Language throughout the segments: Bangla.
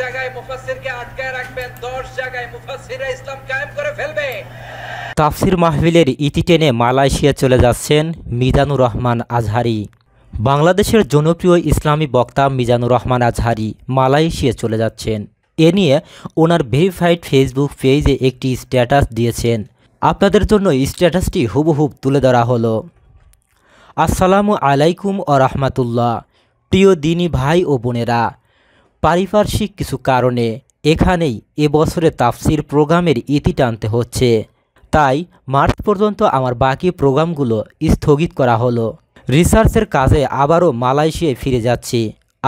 জায়গায় মুফাসসিরকে আটকায় রাখবেন 10 জায়গায় মুফাসসিরা ইসলাম করে ফেলবে তাফসির মাহফিলের ইতি টেনে মালয়েশিয়া চলে যাচ্ছেন মিজানুর রহমান আজহারি বাংলাদেশের জনপ্রিয় ইসলামী বক্তা মিজানুর রহমান আজহারি মালয়েশিয়া চলে যাচ্ছেন এ নিয়ে ওনার ভেরিফাইড ফেসবুক পেজে একটি স্ট্যাটাস দিয়েছেন আপনাদের জন্য স্ট্যাটাসটি হুবহুব তুলে ধরা হলো আসসালামু আলাইকুম ও রহমাতুল্লাহ প্রিয় দিনী ভাই ও বোনেরা পারিপার্শ্বিক কিছু কারণে এখানেই এবছরে তাফসির প্রোগ্রামের ইতি টানতে হচ্ছে তাই মার্চ পর্যন্ত আমার বাকি প্রোগ্রামগুলো স্থগিত করা হলো রিসার্চের কাজে আবারও মালয়েশিয়ায় ফিরে যাচ্ছি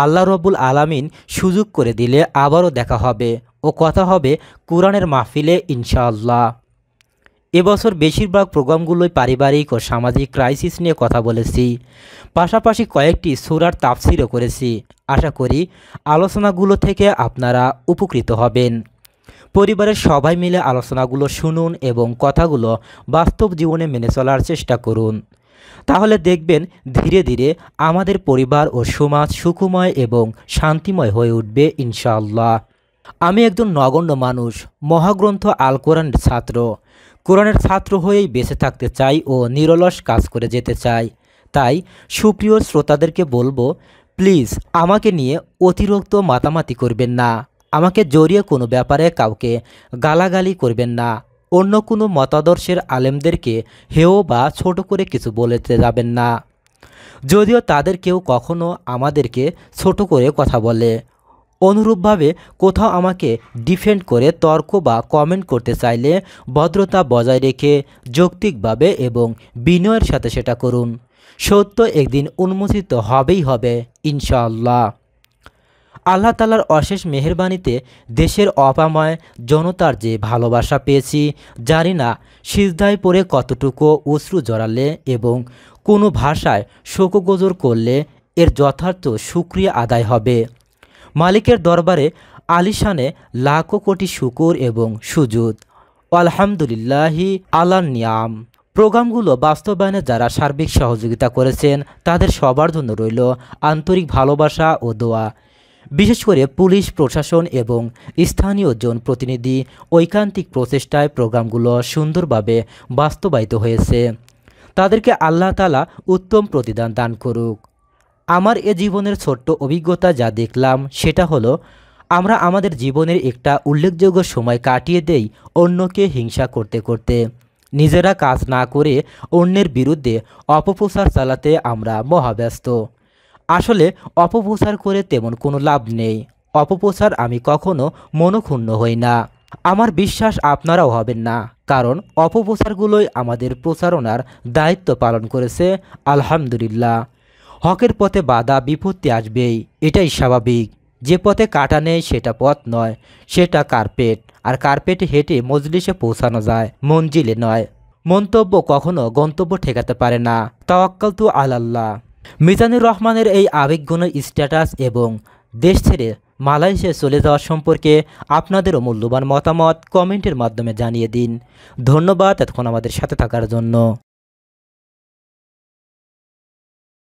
আল্লাহ রব্বুল আলামিন সুযোগ করে দিলে আবারও দেখা হবে ও কথা হবে কোরআনের মাহফিলে ইনশাআল্লাহ এবছর বেশিরভাগ প্রোগ্রামগুলোই পারিবারিক ও সামাজিক ক্রাইসিস নিয়ে কথা বলেছি পাশাপাশি কয়েকটি সুরার তাফসিরও করেছি আশা করি আলোচনাগুলো থেকে আপনারা উপকৃত হবেন পরিবারের সবাই মিলে আলোচনাগুলো শুনুন এবং কথাগুলো বাস্তব জীবনে মেনে চলার চেষ্টা করুন তাহলে দেখবেন ধীরে ধীরে আমাদের পরিবার ও সমাজ সুখময় এবং শান্তিময় হয়ে উঠবে ইনশাআল্লাহ আমি একজন নগণ্য মানুষ মহাগ্রন্থ আল কোরআন ছাত্র কোরআনের ছাত্র হয়েই বেঁচে থাকতে চাই ও নিরলস কাজ করে যেতে চাই তাই সুপ্রিয় শ্রোতাদেরকে বলবো প্লিজ আমাকে নিয়ে অতিরিক্ত মাতামাতি করবেন না আমাকে জড়িয়ে কোনো ব্যাপারে কাউকে গালাগালি করবেন না অন্য কোনো মতাদর্শের আলেমদেরকে হেও বা ছোট করে কিছু বলেতে যাবেন না যদিও তাদের কেউ কখনো আমাদেরকে ছোট করে কথা বলে অনুরূপভাবে কোথাও আমাকে ডিফেন্ড করে তর্ক বা কমেন্ট করতে চাইলে ভদ্রতা বজায় রেখে যৌক্তিকভাবে এবং বিনয়ের সাথে সেটা করুন সত্য একদিন উন্মোচিত হবেই হবে ইনশাআল্লাহ আল্লাহ তালার অশেষ মেহরবানিতে দেশের অপাময় জনতার যে ভালোবাসা পেয়েছি জানি না সিজদায় পড়ে কতটুকু অশ্রু জড়ালে এবং কোনো ভাষায় শোকগোজর করলে এর যথার্থ সুক্রিয়া আদায় হবে মালিকের দরবারে আলিশানে লাখো কোটি শুকুর এবং সুজুদ আলহামদুলিল্লাহি আলান নিয়াম প্রোগ্রামগুলো বাস্তবায়নে যারা সার্বিক সহযোগিতা করেছেন তাদের সবার জন্য রইল আন্তরিক ভালোবাসা ও দোয়া বিশেষ করে পুলিশ প্রশাসন এবং স্থানীয় জন প্রতিনিধি ঐকান্তিক প্রচেষ্টায় প্রোগ্রামগুলো সুন্দরভাবে বাস্তবায়িত হয়েছে তাদেরকে আল্লাহ তালা উত্তম প্রতিদান দান করুক আমার এ জীবনের ছোট্ট অভিজ্ঞতা যা দেখলাম সেটা হলো আমরা আমাদের জীবনের একটা উল্লেখযোগ্য সময় কাটিয়ে দেই অন্যকে হিংসা করতে করতে নিজেরা কাজ না করে অন্যের বিরুদ্ধে অপপ্রচার চালাতে আমরা মহাব্যস্ত আসলে অপপ্রচার করে তেমন কোনো লাভ নেই অপপ্রচার আমি কখনো মনক্ষুণ্ণ হই না আমার বিশ্বাস আপনারাও হবেন না কারণ অপপ্রচারগুলোই আমাদের প্রচারণার দায়িত্ব পালন করেছে আলহামদুলিল্লাহ হকের পথে বাধা বিপত্তি আসবেই এটাই স্বাভাবিক যে পথে কাটা নেই সেটা পথ নয় সেটা কার্পেট আর কার্পেটে হেঁটে মজলিসে পৌঁছানো যায় মঞ্জিলে নয় মন্তব্য কখনো গন্তব্য ঠেকাতে পারে না তাওয়াক্কাল তু আলাল্লাহ মিজানুর রহমানের এই আবেগগুণ স্ট্যাটাস এবং দেশ ছেড়ে মালয়েশিয়া চলে যাওয়ার সম্পর্কে আপনাদেরও মূল্যবান মতামত কমেন্টের মাধ্যমে জানিয়ে দিন ধন্যবাদ এতক্ষণ আমাদের সাথে থাকার জন্য